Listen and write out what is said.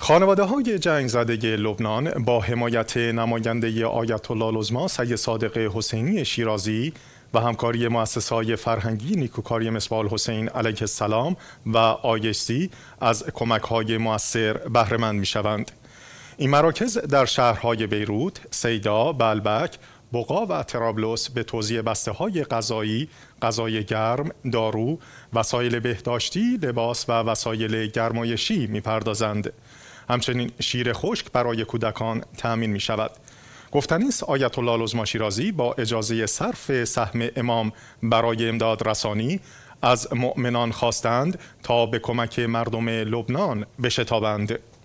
خانواده های جنگ زده لبنان با حمایت نماینده آیت الله لزما سید صادق حسینی شیرازی و همکاری مؤسسه های فرهنگی نیکوکاری مسبال حسین علیه السلام و آیسی از کمک های مؤثر بهرهمند می شوند. این مراکز در شهرهای بیروت، سیدا، بلبک، بقا و ترابلوس به توزیع بسته های غذایی، غذای گرم، دارو، وسایل بهداشتی، لباس و وسایل گرمایشی میپردازند. همچنین شیر خشک برای کودکان تأمین می شود. گفتنیست آیت الله لزماشی رازی با اجازه صرف سهم امام برای امداد رسانی از مؤمنان خواستند تا به کمک مردم لبنان بشتابند.